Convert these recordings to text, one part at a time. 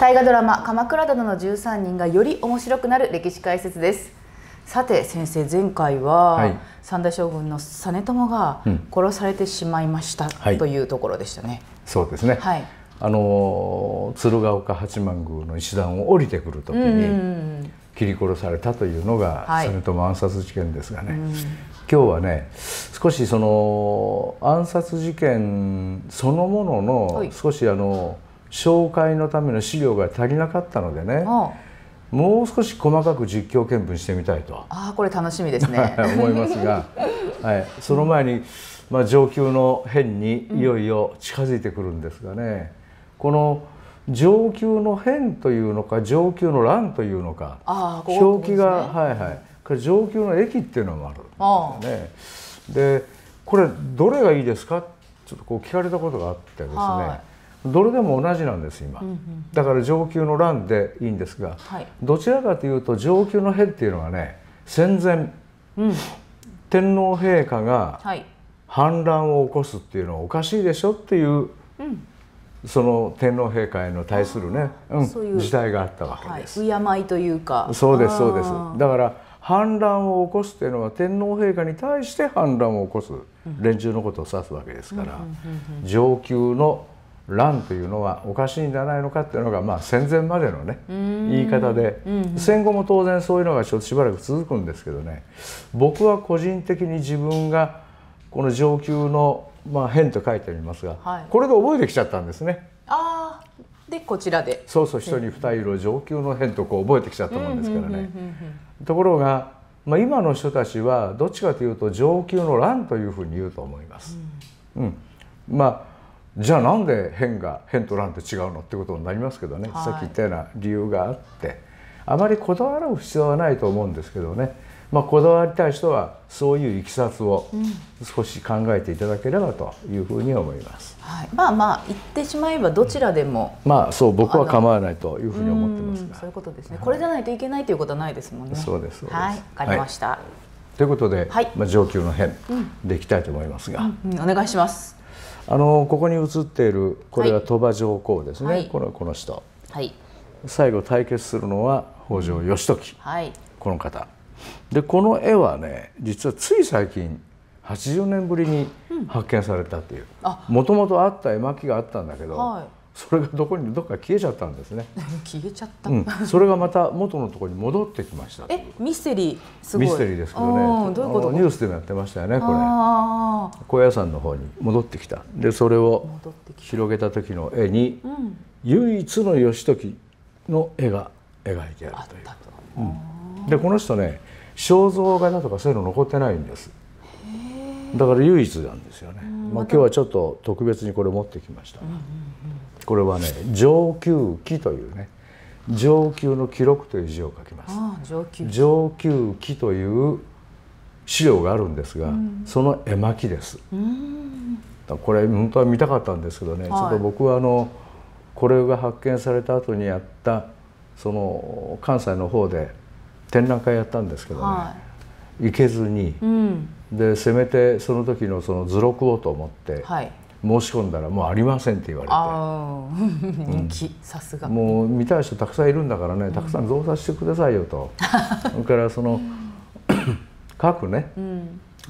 大河ドラマ「鎌倉殿の13人」がより面白くなる歴史解説ですさて先生前回は、はい、三代将軍の実朝が殺されてしまいました、うん、というところでしたね、はい、そうですね、はい、あの鶴岡八幡宮の石段を降りてくる時に切り殺されたというのが実朝暗殺事件ですがね、はい、今日はね少しその暗殺事件そのものの少しあの、紹介のための資料が足りなかったのでね、うん、もう少し細かく実況見分してみたいとあこれ楽しみですね 思いますが、はい、その前に、まあ、上級の変にいよいよ近づいてくるんですがね、うん、この上級の変というのか上級の乱というのか表記が、はいはいこれ上級の駅っていうのもあるんですよね。でこれどれがいいですかちょっとこう聞かれたことがあってですね、どれでも同じなんです今、うんうん、だから上級の乱でいいんですが、はい、どちらかというと上級の兵っていうのはね戦前、うん、天皇陛下が反乱を起こすっていうのはおかしいでしょっていう、うん、その天皇陛下への対するね、うん、うう時代があったわけです、はい、敬いというかそうですそうですだから反乱を起こすっていうのは天皇陛下に対して反乱を起こす連中のことを指すわけですから、上級の乱というのはおかしいんじゃないのかっていうのが、まあ、戦前までのね言い方で、戦後も当然そういうのがちょっとしばらく続くんですけどね僕は個人的に自分がこの上級の、まあ、変と書いてありますが、はい、これで覚えてきちゃったんですね。あでこちらでそうそう一人二色上級の変とこう覚えてきちゃったもんですからね。ところが、まあ、今の人たちはどっちかというと上級の乱というふうに言うと思います。うん、うん、まあじゃあなんで変が変と乱って違うのってことになりますけどね、はい、さっき言ったような理由があってあまりこだわる必要はないと思うんですけどね、まあ、こだわりたい人はそういういきさつを少し考えていただければというふうに思います、うんはい、まあまあ言ってしまえばどちらでも、うん、まあそう僕は構わないというふうに思ってますがそういうことですね、これじゃないといけないということはないですもんねそうですはいわかりました、ということで、まあ、上級の編でいきたいと思いますが、うん、お願いしますあのここに写っているこれは鳥羽上皇ですね、はい、このこの人、はい、最後対決するのは北条義時、はい、この方でこの絵はね実はつい最近80年ぶりに発見されたっていうもともとあった絵巻があったんだけど、はいそれがどこにどっか消えちゃったんですね 消えちゃった、うん、それがまた元のところに戻ってきましたえミステリーすごいミステリーですけどねどういうことニュースでもやってましたよねこれ高野山の方に戻ってきたでそれを広げた時の絵に、うん、唯一の義時の絵が描いてあるといううん、でこの人ね肖像画だとかそういうの残ってないんですだから唯一なんですよね、まあ、今日はちょっと特別にこれ持ってきました、うんうんうんこれはね上級期というね上級の記録という字を書きます上級上級期という資料があるんですが、うん、その絵巻です、うん、これ本当は見たかったんですけどね、はい、ちょっと僕はあのこれが発見された後にやったその関西の方で展覧会やったんですけどね、はい、行けずに、うん、でせめてその時のその図録をと思って、はい、申し込んだらもうありませんって言われて 人気、さすがもう見たい人たくさんいるんだからねたくさん増刷してくださいよと、それからその各 ね、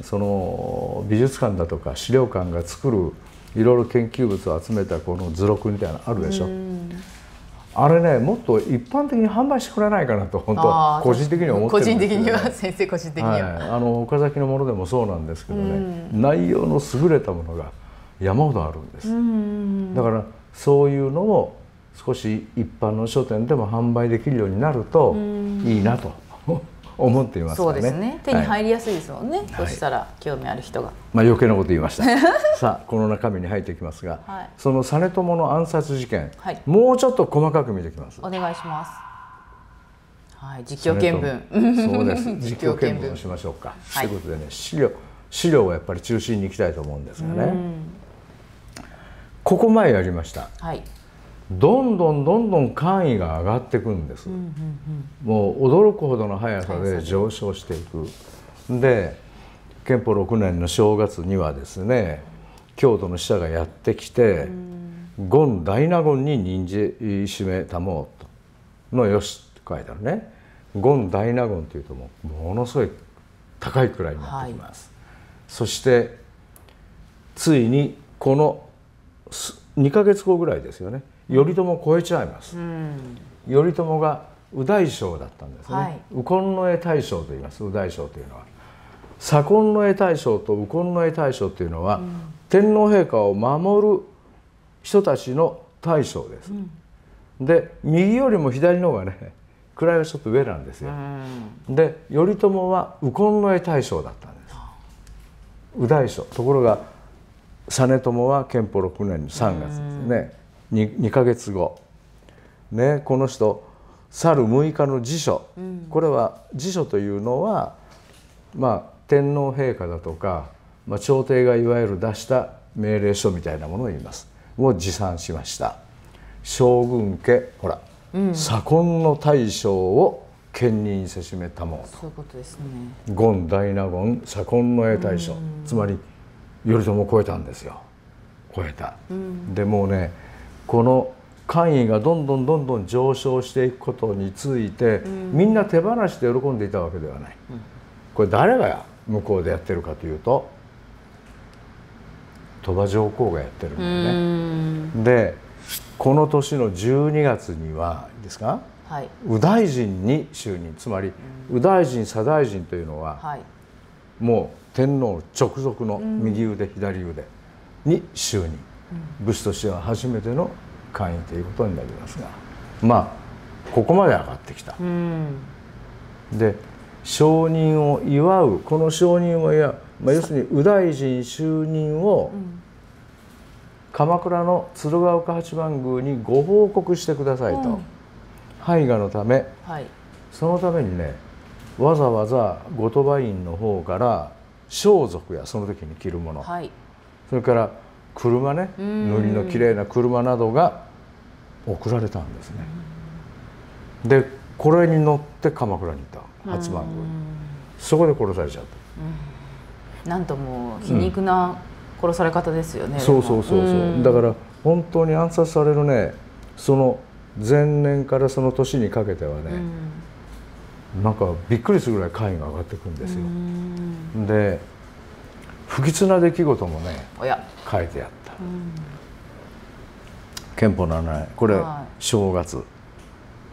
その美術館だとか資料館が作るいろいろ研究物を集めたこの図録みたいなのあるでしょ、あれねもっと一般的に販売してくれないかなと本当個人的には思ってるんね、個人的には 先生個人的には、はい、あの岡崎のものでもそうなんですけどね、内容の優れたものが山ほどあるんです。だからそういうのを少し一般の書店でも販売できるようになるといいなと 思っています、ね、そうですね。手に入りやすいですもんね。はい、そしたら興味ある人が。まあ余計なこと言いました。さあこの中身に入っていきますが、はい、その実朝の暗殺事件、はい、もうちょっと細かく見てきます。お願いします。はい、実況見分。そうです。実況見分をしましょうか。ということでね、資料資料はやっぱり中心にいきたいと思うんですがね。ここ前やりました、はい、どんどんどんどん簡易が上がっていくんです、うんうんうん、もう驚くほどの速さで上昇していくで憲法6年の正月にはですね京都の使者がやってきて「権大納言に任じしめたもう」の「よし」って書いてあるね権大納言というともものすごい高いくらいになってきます、はい、そしてついにこの2か月後ぐらいですよね頼朝超えちゃいます、うん、頼朝が右大将だったんですね、はい、右近衛大将と言います右大将というのは左近衛大将と右近衛大将というのは、うん、天皇陛下を守る人たちの大将です、うん、で右よりも左の方がね位はちょっと上なんですよ、で頼朝は右近衛大将だったんです右大将ところが実朝は憲法6年3月ね、うん、2, 2ヶ月後、ね、この人去る6日の辞書、うん、これは辞書というのは、まあ、天皇陛下だとか、まあ、朝廷がいわゆる出した命令書みたいなものを言いますを持参しました将軍家ほら、うん、左近の大将を兼任せしめたもそういうことですね権大納言左近の絵大将、つまり「頼朝を超えたんですよ超えた、うん、でもうねこの官位がどんどんどんどん上昇していくことについて、うん、みんな手放して喜んでいたわけではない、うん、これ誰が向こうでやってるかというと鳥羽上皇がやってるんだよね。でこの年の12月にはですか、はい、右大臣に就任つまり右大臣左大臣というのは、はい、もう天皇直属の右腕左腕に就任、武士としては初めての会員ということになりますがまあここまで上がってきた。で承認を祝うこの承認を祝う、まあ、要するに右大臣就任を鎌倉の鶴岡八幡宮にご報告してくださいと、絵画のため、はい、そのためにねわざわざ後鳥羽院の方から装束やその時に着るもの、はい、それから車ね塗りのきれいな車などが送られたんですね。でこれに乗って鎌倉にいた初番組そこで殺されちゃった。なんとも皮肉な殺され方ですよね、うん、そうそうそうそうだから本当に暗殺されるねその前年からその年にかけてはね、なんかびっくりするぐらい会員が上がってくんですよで不吉な出来事もね書いてあった、憲法の7これ、はい、正月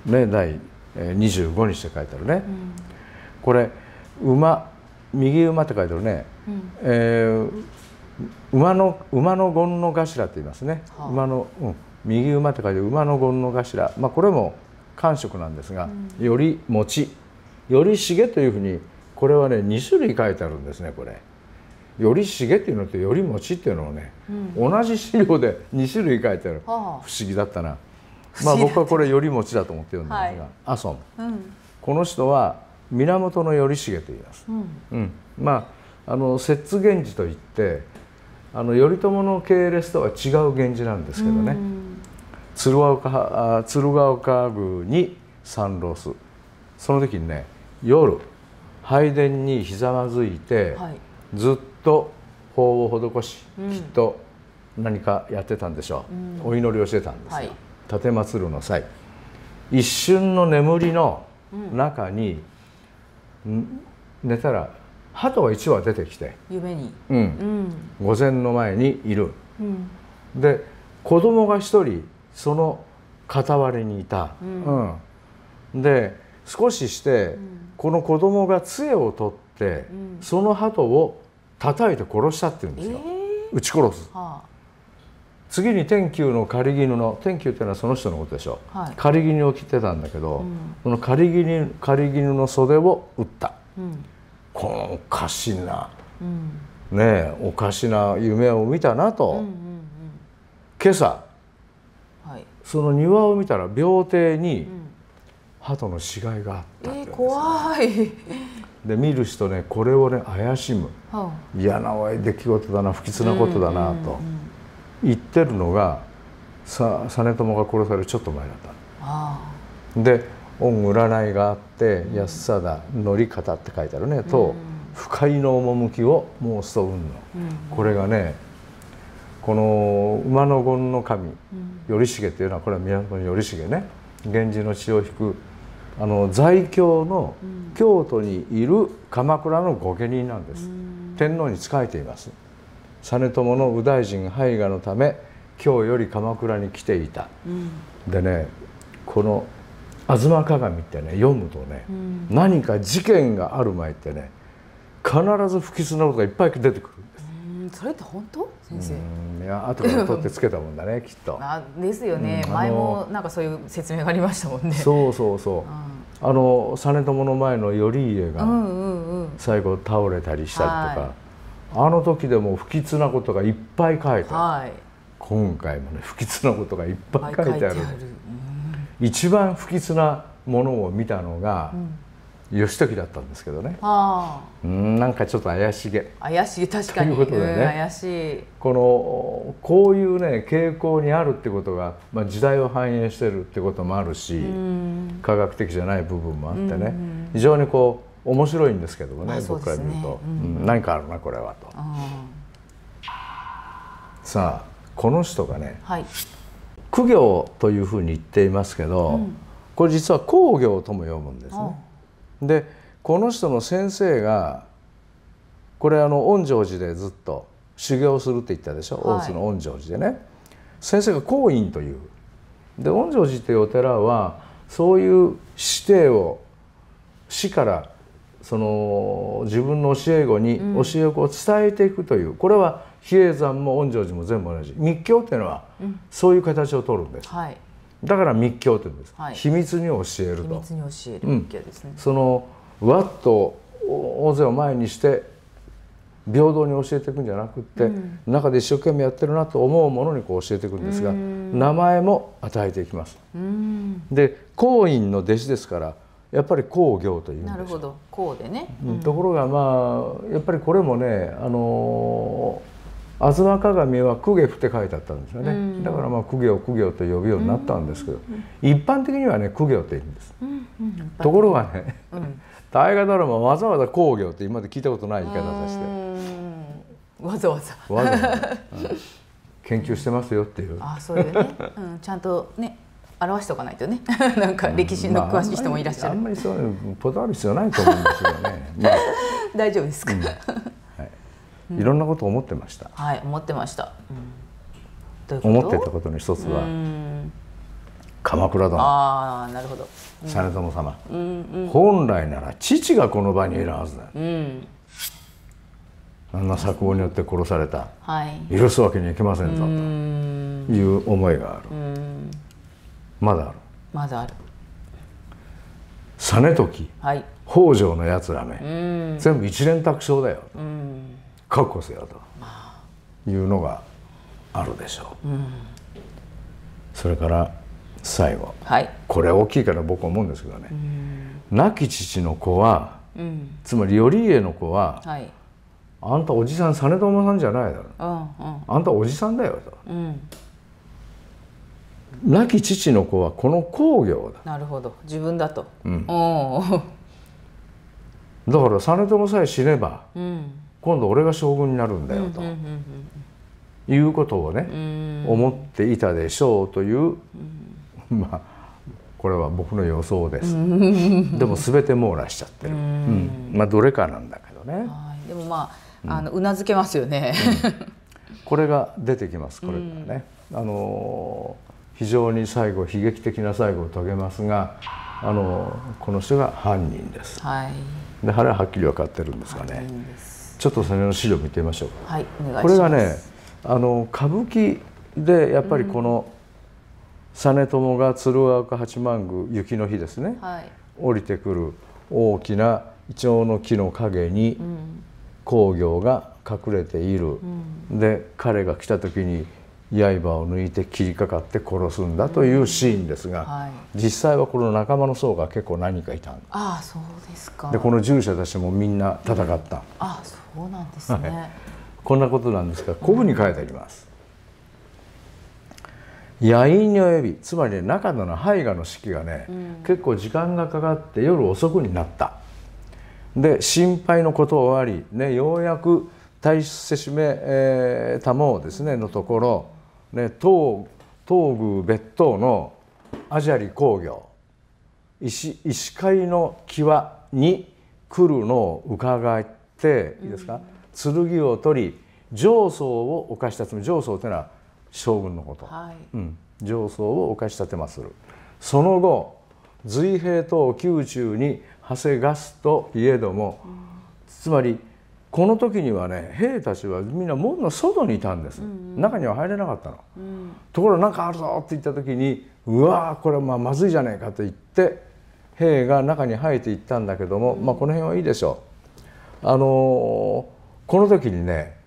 ね第25日って書いてあるね、これ馬右馬って書いてあるね、うん、えー、馬の馬の権の頭って言いますね、はあ、馬の、うん、右馬って書いて馬の権の頭、まあ、これも官職なんですが、うん、より持ち頼重というふうにこれはね2種類書いてあるんですねこれ。頼重っていうのと頼持っていうのをね、うん、同じ資料で2種類書いてある、はあ、不思議だったなまあ僕はこれ頼持だと思ってるんですが、はい、う、ん、この人は源頼重と言います、うん、うん、まああの摂津源氏といってあの頼朝の系列とは違う源氏なんですけどね、鶴岡鶴岡宮に三老すその時にね夜拝殿にひざまずいて、はい、ずっと法を施し、うん、きっと何かやってたんでしょう、うん、お祈りをしてたんですよ。奉、はい、るの際一瞬の眠りの中に、うん、寝たら鳩が一羽出てきて夢に、うん、うん、午前の前にいる、うん、で子供が一人その傍らにいた、うんで少しして、この子供が杖を取って、その鳩を叩いて殺したっていうんですよ、えー、撃ち殺す、はあ、次に天球の狩り絹の天球っていうのはその人のことでしょ、はい、狩り絹を着てたんだけど、うん、その狩り絹狩り絹の袖を打った、うん、このおかしな、うん、ねえおかしな夢を見たなと、うんうんうん、今朝、はい、その庭を見たら病亭に、うん鳩の死骸があったっ、えー、怖いで見る人ねこれをね怪しむ、嫌な嫌な出来事だな不吉なことだなと言ってるのがさ実朝が殺されるちょっと前だった、はで恩占いがあって安貞乗り方って書いてあるねと、不快の趣を申すと運の、うん、これがねこの馬の権の神頼重というのはこれは源頼重ね源氏の血を引くあの在京の京都にいる鎌倉の御家人なんです、天皇に仕えています実朝の右大臣拝賀のため京より鎌倉に来ていた、でねこの「吾妻鏡」ってね読むとね、何か事件がある前ってね必ず不吉なことがいっぱい出てくるんです。それって本当先生めは後から取ってつけたもんだね きっと。ですよね、うん、前もなんかそういう説明がありましたもんね。そうそうそう、うん、あの実朝の前の頼家が最後倒れたりしたりとか、うんうんうん、あの時でも不吉なことがいっぱい書いてある、今回もね不吉なことがいっぱい書いてある。ある一番不吉なものを見たのが、うん義時だったんですけどねうんなんかちょっと怪しげ怪しい確かにということでね、怪しいこのこういうね傾向にあるってことが、まあ、時代を反映してるってこともあるし科学的じゃない部分もあってね非常にこう面白いんですけどもねね、僕から見ると、うん何かあるなこれはと。さあこの人がね、はい、苦行というふうに言っていますけど、うん、これ実は工業とも読むんですね。でこの人の先生がこれあの御成寺でずっと修行するって言ったでしょ、はい、大津の御成寺でね先生が光院というで御成寺っていうお寺はそういう師弟を師からその自分の教え子に教えを伝えていくという、うん、これは比叡山も御成寺も全部同じ密教っていうのはそういう形をとるんです。はいだから密教というんです、はい、秘密に教えると秘密に教える密教ですね、うん、そのわっと大勢を前にして平等に教えていくんじゃなくって、うん、中で一生懸命やってるなと思うものにこう教えていくんですが、名前も与えていきます。で公員の弟子ですからやっぱり公行というなるほど公でね、うん、ところがまあやっぱりこれもねあの吾妻鏡は公家って書いてあったんですよね、うん、だからまあ公家を公家と呼ぶようになったんですけど、うん、一般的にはね公家をって言うんです、ところがね、大河ドラマわざわざ公家って今まで聞いたことない言い方してわざわざわざわざ、研究してますよっていう あそれでうね、うん、ちゃんとね表しておかないとね なんか歴史の詳しい人もいらっしゃる、うんまあ、あんまりそういうこだわる必要ないと思うんですよね、まあ、大丈夫ですか、うんいろんなことを思ってました。はい、思ってました。うう思ってたことの一つは、鎌倉殿。ああ、なるほど。実朝様、本来なら父がこの場にいるはずだ。うんあんな作法によって殺された、はい、許すわけにはいけませんぞうという思いがあるうん。まだあるまだある実時、はい、北条の奴らめうん。全部一蓮托生だようん格好せよというのがあるでしょう、うん、それから最後、はい、これ大きいから僕は思うんですけどね、うん、亡き父の子は、うん、つまり頼家の子は、はい、あんたおじさん実朝さんじゃないだろ、あんたおじさんだよと、亡き父の子はこの工業だなるほど自分だと、だから実朝さえ死ねば、今度俺が将軍になるんだよと、いうことをね、思っていたでしょうという、まあこれは僕の予想ですでも全て網羅しちゃってる、うん、まあどれかなんだけどねでもまああの、うなずけますよね、これが出てきますこれかね、あの非常に最後悲劇的な最後を遂げますがあのこの人が犯人です、はい、で腹はっきり分かってるんですかね、ちょっとそれの資料見てみましょう。はい、お願いします。これがね、あの歌舞伎でやっぱりこの、実朝が鶴岡八幡宮雪の日ですね、はい、降りてくる大きなイチョウの木の陰に工業が隠れている、うん、で彼が来た時に刃を抜いて切りかかって殺すんだというシーンですが、はい、実際はこの仲間の層が結構何人かいたんああそうですかでこの従者たちもみんな戦った、うん、ああそうなんですね、こんなことなんですが古文に書いてあります、うん、夜陰に及びつまり、ね、中野の胚芽の式がね、うん、結構時間がかかって夜遅くになったで心配のこと終わり、ね、ようやくせしめ、えー、玉をですねのところね、東東宮別当のアジャリ工業石石狩の際に来るのを伺っていいですか、うん、剣を取り上層を犯したつま上層というのは将軍のこと、はいうん、上層を犯したてまするその後随兵等宮中に長谷がすといえども、うん、つまりこの時にはね兵たちはみんな門の外にいたんです、うんうん、中には入れなかったの、うん、ところが何かあるぞって言った時にうわこれはまあまずいじゃないかと言って兵が中に入っていったんだけども、うん、まあこの辺はいいでしょうあのー、この時にね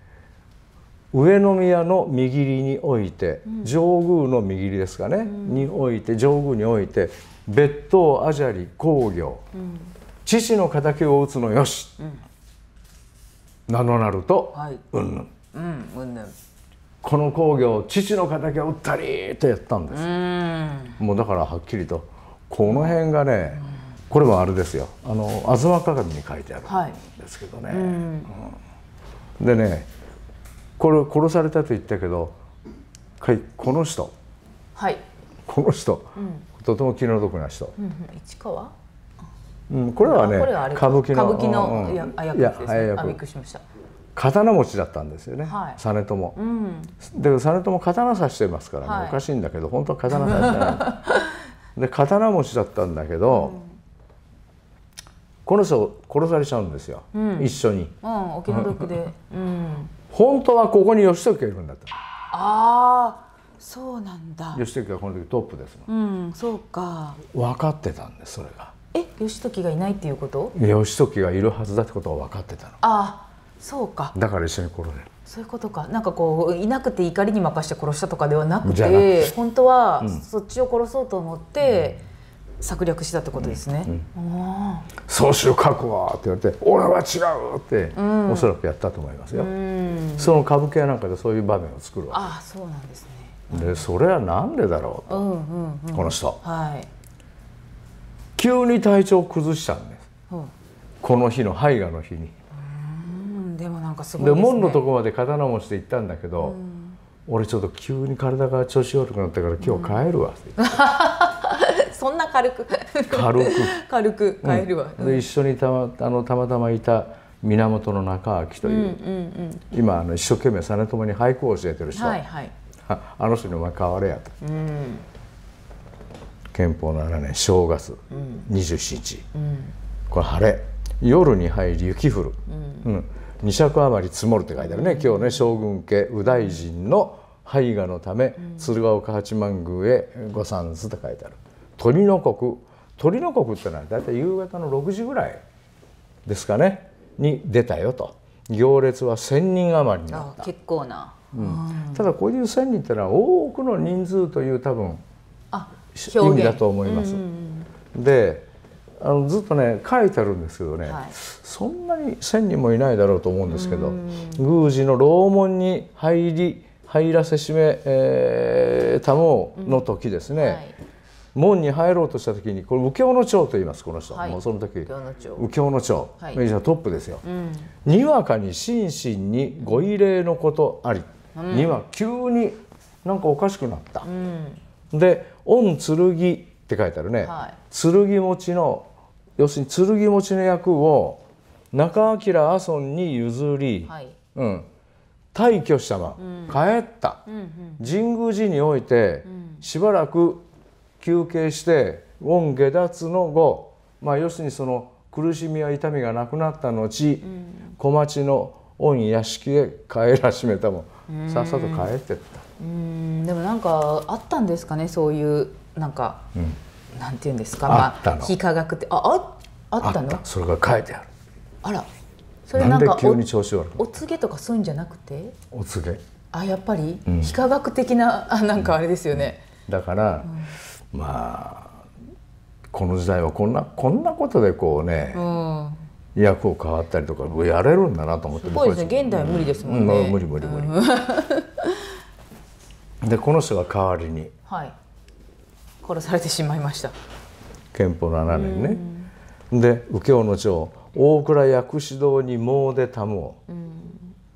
上宮の右において、上宮の右ですかね、において上宮において別当アジャリ工業、父の敵を討つのよし、うん名のなると、はい、うんぬん。うん、うんぬんこの工業父の敵を打ったりとやったんですもうだからはっきりとこの辺がね、これはあれですよ「あの東鏡」に書いてあるんですけどね、はいうんでねこれ殺されたと言ったけどこの人、はい、この人、とても気の毒な人。市川うん、これはね歌舞伎の歌舞伎の、うん、役ですねあびっくりしました刀持ちだったんですよね、はい、実朝、うん、で実朝刀差してますから、ねはい、おかしいんだけど本当は刀差してない で刀持ちだったんだけど、うん、この人殺されちゃうんですよ、うん、一緒に、うん、お気の毒で、うん、本当はここに義時がいるんだとああそうなんだ義時はこの時トップですもん、うん、そうか分かってたんですそれがえ義時がいないっていうこと義時がいるはずだってことは分かってたのあそうかだから一緒に殺れるそういうことかなんかこういなくて怒りに任して殺したとかではなくて本当は、そっちを殺そうと思って、うん、策略したってことですね、うんそうしよう覚悟はって言われて俺は違うって、うん、おそらくやったと思いますよ、うん、その歌舞伎やなんかでそういう場面を作るわけあそうなんですねでそれはなんでだろうと、うんうんうん、この人、はい、急に体調を崩したんです、この日の肺がの日にでもなんかすごいで、ね、門のとこまで刀持ちで行ったんだけど、俺ちょっと急に体が調子悪くなったから今日帰るわって言って、うん、そんな軽く軽く 軽く帰るわ、で一緒にたまあのたまたまいた源の中明といううんうんうん、今あの一生懸命実朝に俳句を教えてる人、はいはい、あの人にお前変われやと。うん憲法7年正月、うん、27日、うん、これ晴れ夜に入り雪降る、うん、二尺余り積もるって書いてあるね、今日ね将軍家右大臣の胚芽のため、鶴岡八幡宮へご参図って書いてある鳥の国鳥の国ってのはだいたい夕方の6時ぐらいですかねに出たよと行列は1,000人余りになった結構な、うん、ただこういう1,000人ってのは多くの人数という多分意味だと思います。であのずっとね書いてあるんですけどね、はい、そんなに1,000人もいないだろうと思うんですけど宮司の楼門に入り入らせしめ、えー、たもの時ですね、うんはい、門に入ろうとした時にこれ右京の長と言いますこの人、はい、もうその時右京の長明治のトップですよ、うん、にわかに心身にご異例のことあり、うん、には急になんかおかしくなった、で御剣って書いてあるね、はい、剣持ちの要するに剣持ちの役を中明阿尊に譲り、はい、うん、退去したま、うん、帰った、うんうん、神宮寺において、しばらく休憩して御下脱の後、まあ、要するにその苦しみや痛みがなくなった後、小町の御屋敷へ帰らしめたもんさっさと帰ってったうんでもなんかあったんですかねそういうなんか、うん、なんていうんですかまあ非科学ってあああったのそれが書いてあるあらそれなんか急に調子悪お告げとかそういうんじゃなくてお告げあやっぱり、うん、非科学的なあなんかあれですよね、うん、だから、まあこの時代はこんなこんなことでこうね、うん役を変わったりとかやれるんだなと思ってすごいですね現代無理ですもんね、うん、無理無理無理、うん、でこの人が代わりに、はい、殺されてしまいました憲法7年ねで右京の長大倉薬師堂に詣でたもう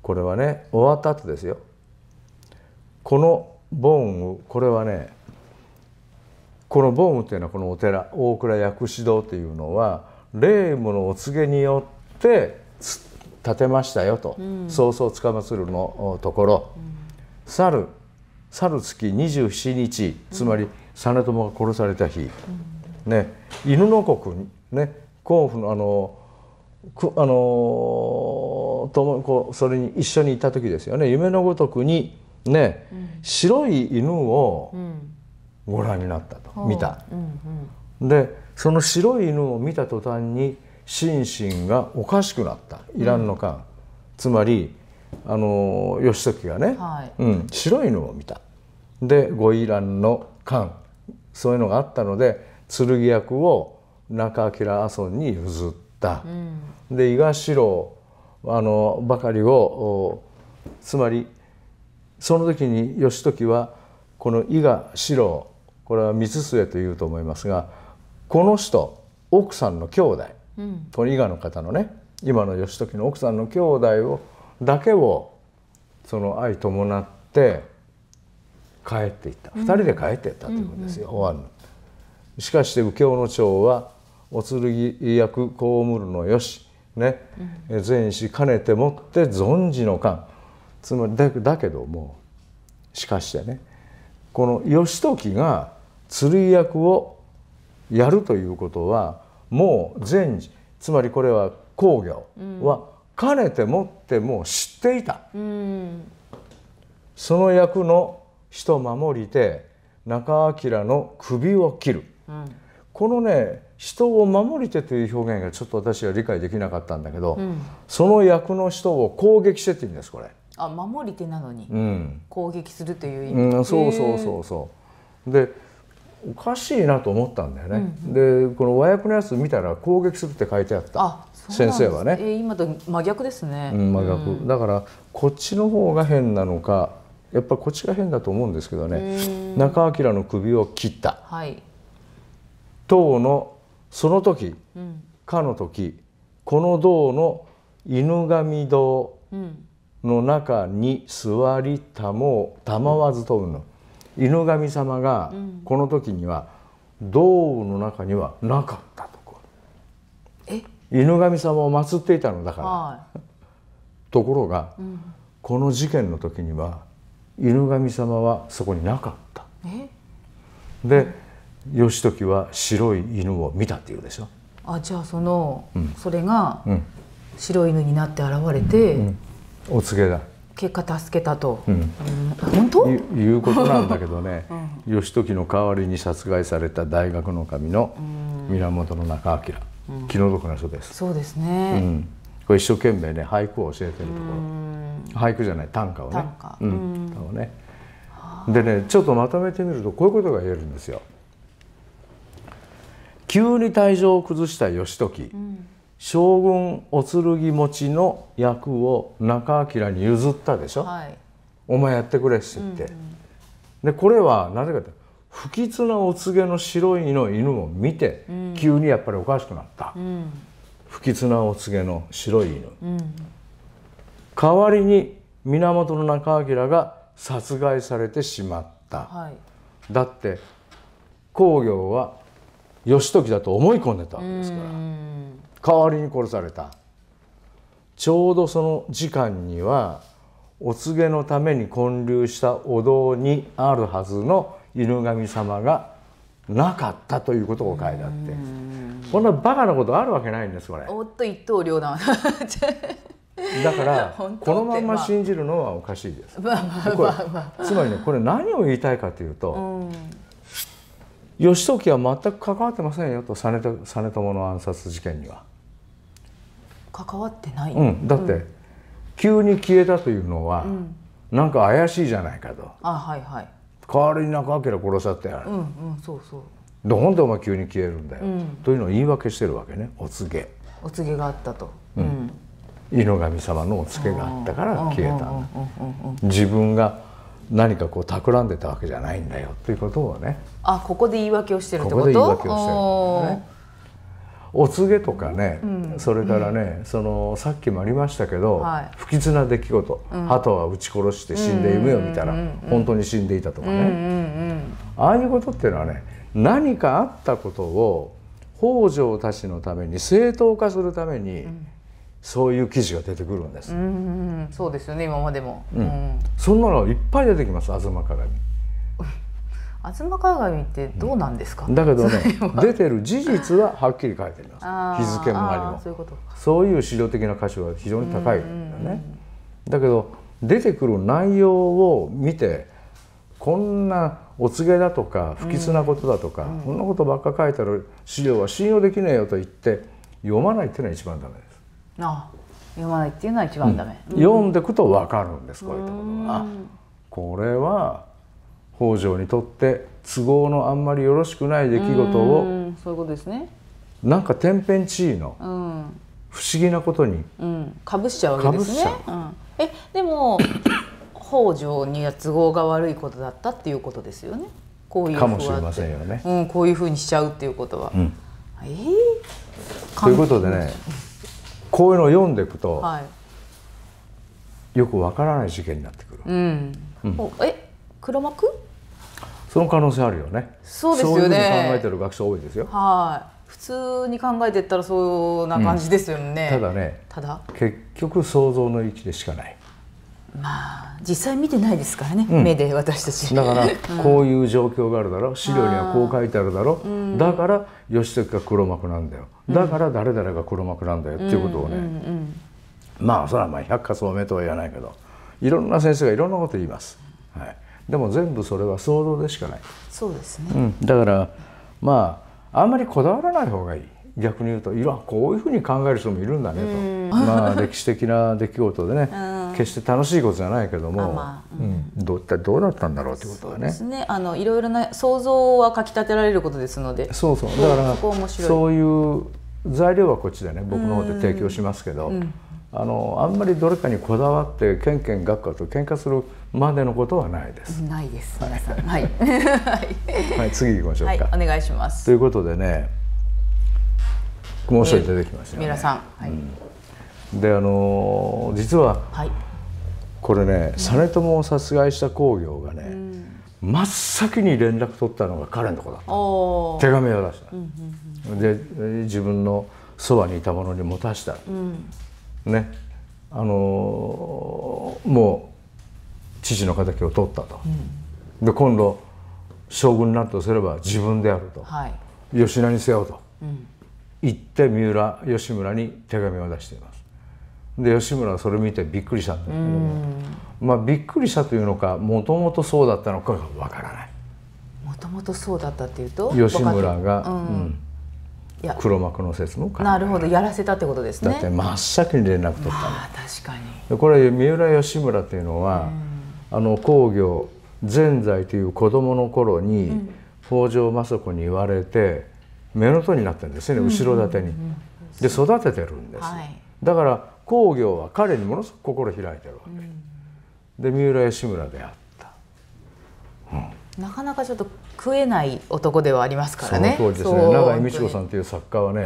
これはね終わった後ですよこの盆雨これはねこの盆雨っていうのはこのお寺大倉薬師堂っていうのは霊夢のお告げによって建てましたよと、うん、そうそうつかまつるのところ、うん、去る去る月27日つまり実朝が殺された日、ね、犬の国ね甲府のあのあのともこそれに一緒にいた時ですよね夢のごとくにね、白い犬をご覧になったと、見た。うんうんでその白い犬を見た途端に心身がおかしくなったイランの間、うん、つまりあの義時がね、はい、うん、白い犬を見たでごイランの勘そういうのがあったので剣役を中明阿蘇に譲った、うん、で伊賀四郎あのばかりをつまりその時に義時はこの伊賀四郎これは光末というと思いますがこの人奥さんの兄弟、うん、の伊賀の方のね今の義時の奥さんの兄弟をだけをその愛伴って帰っていった、うん、2人で帰っていったということですよ、うんうん、しかして右京の長はお剣役被るのよし、ねうん、善死兼ねてもって存じの感つまりだだけどもしかしてねこの義時が剣役をやるということはもう善治つまりこれは工業はかねてもっても知っていた、うん、その役の人守りて中明の首を切る、うん、このね人を守りてという表現がちょっと私は理解できなかったんだけど、うん、その役の人を攻撃してって言うんですこれ。あ守り手なのに攻撃するという意味、うん、そうそうそうそうでおかしいなと思ったんだよね、うんうん、でこの和訳のやつ見たら攻撃するって書いてあった先生はね、えー、今と真逆ですね、うん、真逆、うん、だからこっちの方が変なのかやっぱこっちが変だと思うんですけどね中明の首を切った、はい、唐のその時、うん、かの時この銅の犬神堂の中に座りたもうたまわずとうの、犬神様がこの時には道の中にはなかったとこうん、犬神様を祀っていたのだから、はい、ところが、うん、この事件の時には犬神様はそこになかったで義時は白い犬を見たっていうでしょあじゃあその、うん、それが白い犬になって現れて、お告げだ結果助けたと、うん、本当いうことなんだけどね、うん、義時の代わりに殺害された大学の神の源中明、うん、気の毒な人です。そうですね、うん、これ一生懸命ね俳句を教えてるところ、俳句じゃない短歌をね。短歌、うん、ねでねちょっとまとめてみるとこういうことが言えるんですよ。急に体調を崩した義時、うん、将軍お剣持ちの役を中明に譲ったでしょ、はい、お前やってくれって言って、うんうん、でこれはなぜかと不吉なお告げの白いの犬を見て、うん、急にやっぱりおかしくなった、うん、不吉なお告げの白い犬、うん、代わりに源中明が殺害されてしまった、はい、だって工業は義時だと思い込んでたわけですから代わりに殺されたちょうどその時間にはお告げのために建立したお堂にあるはずの犬神様がなかったということを書いてあってこんなバカなことあるわけないんですこれ。おっと一刀両断 だからこのまま信じるのはおかしいです。まあまあまあまあ、つまりねこれ何を言いたいかというと、うん義時は全く関わってませんよと実朝の暗殺事件には。関わってない、うん、だって、うん、急に消えたというのは、うん、なんか怪しいじゃないかとあ、はいはい、代わりに中明殺さってやる、うんうん、そうそうどなんでお前急に消えるんだよ、うん、というのを言い訳してるわけねお告げお告げがあったと、うん、井神様のお告げがあったから消えたんだ自分が何かこう企んでたわけじゃないんだよということをねあここで言い訳をしてるってことここで言い訳をしてる、ね、お告げとかね、うん、それからね、うん、そのさっきもありましたけど、はい、不吉な出来事、うん、鳩は撃ち殺して死んで夢を見たら本当に死んでいたとかね、うんああいうことっていうのはね何かあったことを北条たちのために正当化するためにそういう記事が出てくるんです、うん、そうですよね今までも、うん、そんなのいっぱい出てきます東鏡東 鏡ってどうなんですか、だけどね出てる事実ははっきり書いてあります日付もあ何もそういうことそういう資料的な箇所は非常に高いんだよね、だけど出てくる内容を見てこんなお告げだとか不吉なことだとか、こんなことばっか書いてある資料は信用できねえよと言って読まないっていうのは一番ダメですあ読まないっていうのは一番ダメ、うん、読んでいくと分かるんですこういったことが。これは北条にとって都合のあんまりよろしくない出来事をそういうことですねなんか天変地異の不思議なことに、うんかぶしちゃうわけですね。うん、えでも北条には都合が悪いことだったっていうことですよね。こういうかもしれませんよね。うん、こういうふうにしちゃうっていうことは。うん、えー、ということでね。こういうのを読んでいくと、はい、よくわからない事件になってくる。うん、うん、え黒幕その可能性あるよね。そうですよね。うう考えてる学者多いですよ。はい。普通に考えてったらそうな感じですよね。うん、ただね。ただ結局想像の域でしかない。まあ実際見てないですからね、うん、目で私たちだからこういう状況があるだろうん、資料にはこう書いてあるだろ、うだから義時が黒幕なんだよだから誰々が黒幕なんだよっていうことをね、うんうんうん、まあそれはまあ百科そ目とは言わないけどいろんな先生がいろんなこと言います、はい、でも全部それは想像でしかないそうですね、だからまああんまりこだわらない方がいい逆に言うといこういうふうに考える人もいるんだねと、まあ歴史的な出来事でね 決して楽しいことじゃないけども、まあ、うん、どうどうだったんだろうということはねですねあのいろいろな想像はかきたてられることですのでそうそうだからそういう材料はこっちでね僕の方で提供しますけど、うん、あのあんまりどれかにこだわってケンケン学科と喧嘩するまでのことはないです。ないです皆さんはい、はい、次行きましょうか、はい、お願いしますということでね申し一人出てきましたね、えさん、はい、うんであの実は、はい、これね実朝を殺害した工業がね、うん、真っ先に連絡取ったのが彼のとこだった手紙を出した、うんうんうん、で自分のそばにいた者に持たした、うん、ねあのもう父の敵を取ったと、うん、で今度将軍になるとすれば自分であると、はい、吉名にせよと、言って三浦義村に手紙を出しています。で吉村はそれ見てびっくりしたんだけども、まあ、びっくりしたというのかもともとそうだったのかがわからないもともとそうだったっていうと吉村が、うん、うん、黒幕の説もなるほどやらせたってことですねだって真っ先に連絡取ったの、まあ、確かにこれ三浦義村というのは、うん、あの工業善在という子供の頃に、うん、北条政子に言われて目のとになってるんですね後ろ盾に、で育ててるんです、はい、だから工業は彼にものすごく心開いてるわけ、で三浦義村であった、うん、なかなかちょっと食えない男ではありますからねその当時ですね永井美智子さんという作家はね、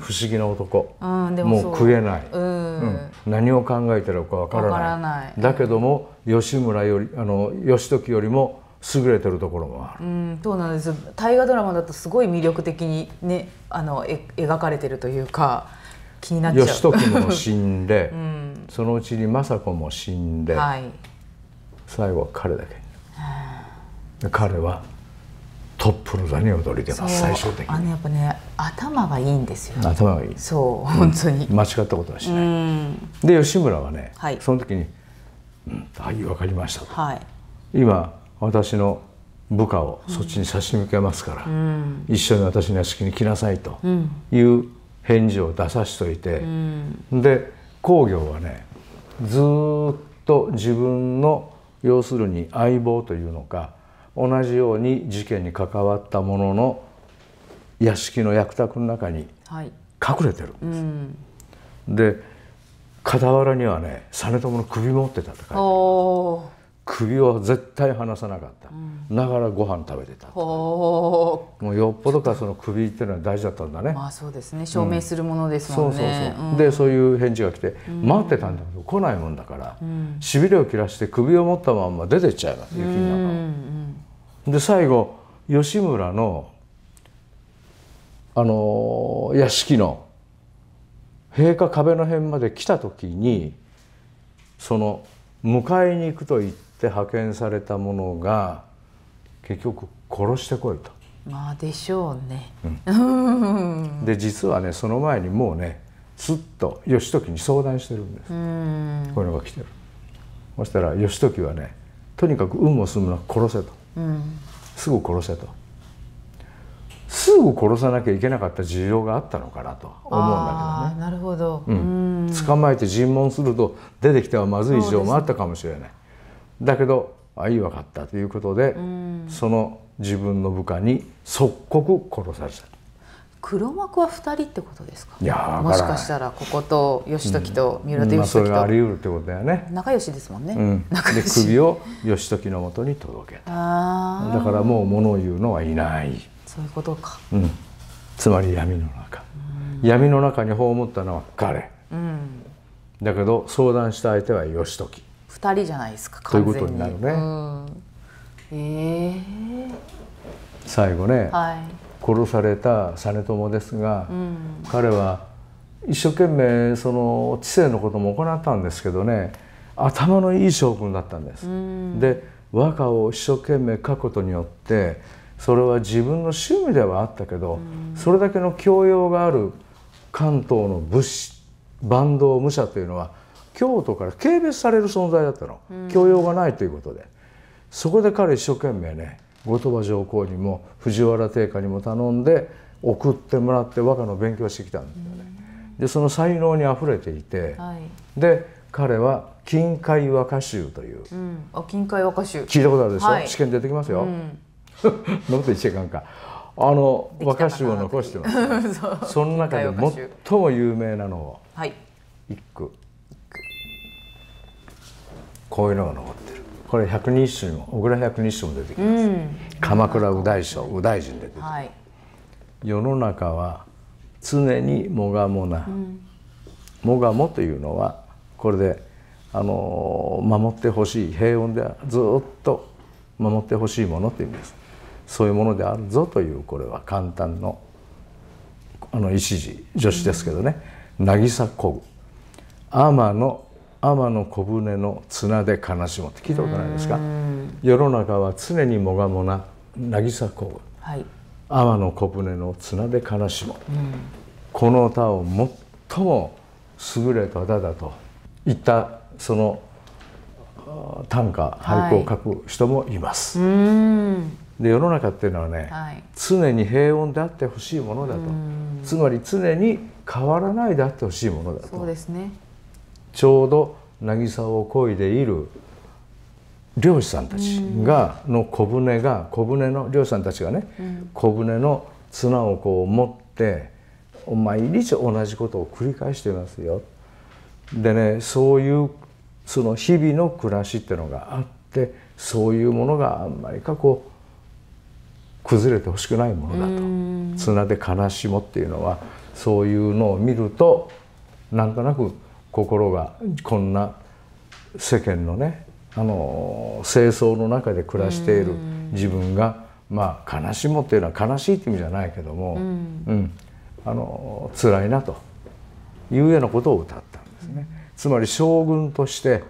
不思議な男、もう食えない、うん何を考えてるかわからないだけども吉村よりあの義時よりも優れてるところもある。うん、そうなんです。大河ドラマだとすごい魅力的にね、あのえ描かれてるというか。気になっちゃう義時も死んで、うん、そのうちに政子も死んで、はい、最後は彼だけ彼はトップの座に躍り出ます最終的にあのやっぱね頭がいいんですよ、ね、頭がいいそう本当に、うん、間違ったことはしないで吉村はね、はい、その時に「うんはい分かりましたと」はい、今私の部下をそっちに差し向けますから、うん、一緒に私の屋敷に来なさいという返事を出さしといて、で工業はねずっと自分の要するに相棒というのか同じように事件に関わったものの屋敷の役宅の中に隠れてるんです。はい、で傍らにはね実朝の首持ってたって書いてある。首は絶対離さなかった、うん、だからご飯食べてたもうよっぽどかその首っていうのは大事だったんだねまあそうですね証明するものですもんね、うん、そうそうそう、うん、でそういう返事が来て、待ってたんだけど来ないもんだからしびれを切らして首を持ったまんま出てっちゃいます雪の中うんうん、で最後吉村のあの屋敷の塀か壁の辺まで来た時にその「迎えに行くと言って派遣されたものが結局殺してこいと。まあでしょうね。うん、で実はねその前にもうねすっと義時に相談してるんです。うこういうのが来てる。そしたら義時はねとにかく運も済むのは殺せと、うん、すぐ殺せとすぐ殺さなきゃいけなかった事情があったのかなと思うんだけどね。なるほど、うん、捕まえて尋問すると出てきてはまずい事情もあったかもしれない。ね、だけどあいい分かったということで、その自分の部下に即刻殺された。黒幕は2人ってことですかいやもしかしたらここと義時と三浦と義時と、うんまあ、それがあり得るってことだよね仲良しですもんね、うん、仲良しで首を義時のもとに届けただからもう物を言うのはいないそういうことか、うん、つまり闇の中、うん、闇の中に葬ったのは彼、うん、だけど相談した相手は義時二人じゃないですかということになるね、えー、最後ね、はい、殺された実朝ですが、彼は一生懸命その知性のことも行ったんですけどね頭のいい将軍だったんです。で和歌を一生懸命書くことによってそれは自分の趣味ではあったけど、それだけの教養がある関東の武士坂東武者というのは京都から軽蔑される存在だったの、教養がないということでそこで彼一生懸命ね後鳥羽上皇にも藤原定家にも頼んで送ってもらって和歌の勉強してきたんだよね。でその才能にあふれていて、はい、で彼は近海和歌集という、うん、あ近海和歌集聞いたことあるでしょ、はい、試験出てきますよ、うんのと一緒かんかあの和歌集を残してます、ね、その中で最も有名なのを、はい、一句こういうのが残ってるこれ百人一首も小倉百人一首も出てきます、うん、鎌倉右大将右大臣で出てきます、はい、世の中は常にもがもな、うん、もがもというのはこれであの守ってほしい平穏ではずっと守ってほしいものという意味ですそういうものであるぞというこれは簡単のあの一時助詞ですけどね渚こぐ天の天の小舟の綱で悲しもって聞いたことないですか世の中は常にもがもな渚こぐ、はい、天の小舟の綱で悲しも、うん、この歌を最も優れた歌だと言ったその短歌俳句を書く人もいます。はいで世の中っていうのはね、はい、常に平穏であってほしいものだとつまり常に変わらないであってほしいものだとそうですねちょうど渚を漕いでいる漁師さんたちがの小舟が小舟の漁師さんたちがね、うん、小舟の綱をこう持って毎日同じことを繰り返してますよ。でねそういうその日々の暮らしっていうのがあってそういうものがあんまりかこう崩れてほしくないものだと綱で悲しもっていうのはそういうのを見るとなんとなく心がこんな世間のねあの清掃の中で暮らしている自分がまあ悲しもっていうのは悲しいって意味じゃないけども、うん、うん、あの辛いなというようなことを歌ったんですね。つまり将軍として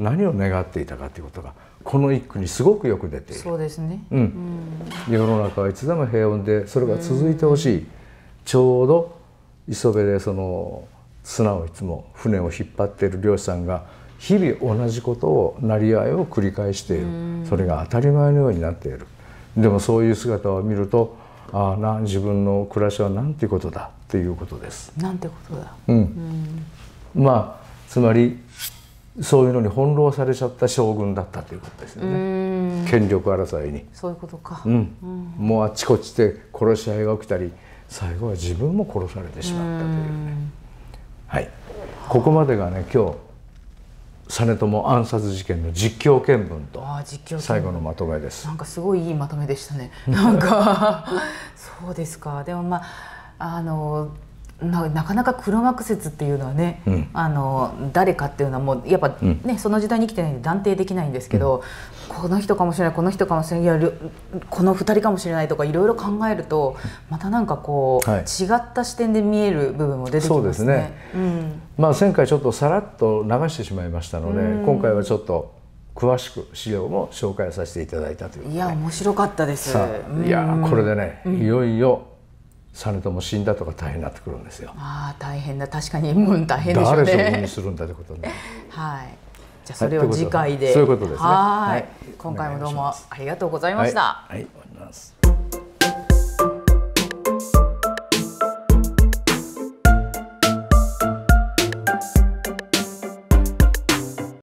何を願っていたかということがこの一句にすごくよく出ているそうですね、うん、うん、世の中はいつでも平穏でそれが続いてほしい、うん、ちょうど磯辺でその砂をいつも船を引っ張っている漁師さんが日々同じことをなり合いを繰り返している、うん、それが当たり前のようになっているでもそういう姿を見るとああな自分の暮らしはなんていうことだっていうことです。なんてことだ、うんまあつまりそういうのに翻弄されちゃった将軍だったということですよね権力争いにそういうことか、うん、もうあちこちで殺し合いが起きたり最後は自分も殺されてしまったというねはいここまでがね今日実朝暗殺事件の実況見分と最後のまとめですなんかすごいいいまとめでしたねなんか そうですかでもまああのなかなか黒幕説っていうのはね、うん、あの誰かっていうのはもうやっぱね、うん、その時代に生きてないんで断定できないんですけど、うん、この人かもしれないこの人かもしれないこの2人かもしれないとかいろいろ考えるとまたなんかこう、はい、違った視点で見える部分も出てきますね。うまあ、前回ちょっとさらっと流してしまいましたので今回はちょっと詳しく資料も紹介させていただいたという、ね、いや面白かったです。いやこれでね、いよいよ実朝死んだとか大変なってくるんですよ。ああ大変だ確かにもう大変でしょうね。誰処にするんだってことね。はい。じゃあそれを次回で。はい、そういうことですね。はいはい、今回もどうもありがとうございました。はい、はい、終わります。